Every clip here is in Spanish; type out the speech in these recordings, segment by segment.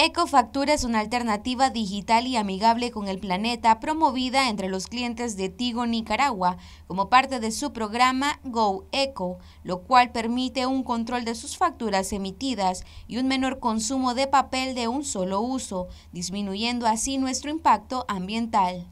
Ecofactura es una alternativa digital y amigable con el planeta promovida entre los clientes de Tigo Nicaragua como parte de su programa Go Eco, lo cual permite un control de sus facturas emitidas y un menor consumo de papel de un solo uso, disminuyendo así nuestro impacto ambiental.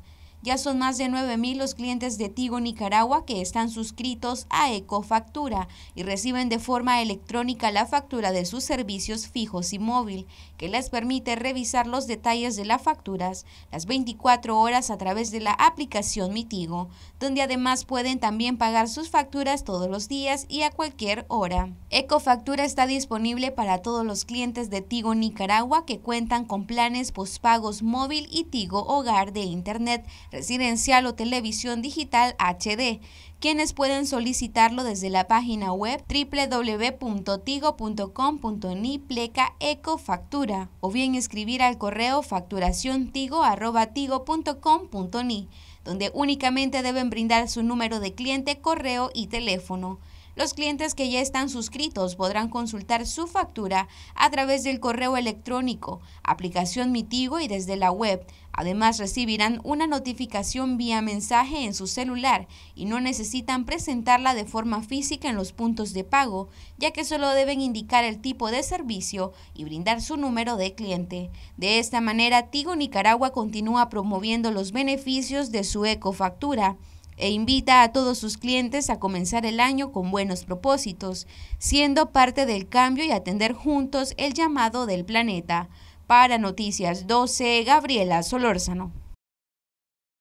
Ya son más de 9.000 los clientes de Tigo Nicaragua que están suscritos a Ecofactura y reciben de forma electrónica la factura de sus servicios fijos y móvil, que les permite revisar los detalles de las facturas las 24 horas a través de la aplicación Mitigo, donde además pueden también pagar sus facturas todos los días y a cualquier hora. Ecofactura está disponible para todos los clientes de Tigo Nicaragua que cuentan con planes pospagos móvil y Tigo Hogar de Internet residencial o televisión digital HD, quienes pueden solicitarlo desde la página web www.tigo.com.ni pleca factura o bien escribir al correo facturacion-tigo-arroba-tigo.com.ni donde únicamente deben brindar su número de cliente, correo y teléfono. Los clientes que ya están suscritos podrán consultar su factura a través del correo electrónico, aplicación Mitigo y desde la web. Además, recibirán una notificación vía mensaje en su celular y no necesitan presentarla de forma física en los puntos de pago, ya que solo deben indicar el tipo de servicio y brindar su número de cliente. De esta manera, Tigo Nicaragua continúa promoviendo los beneficios de su ecofactura e invita a todos sus clientes a comenzar el año con buenos propósitos, siendo parte del cambio y atender juntos el llamado del planeta. Para Noticias 12, Gabriela Solórzano.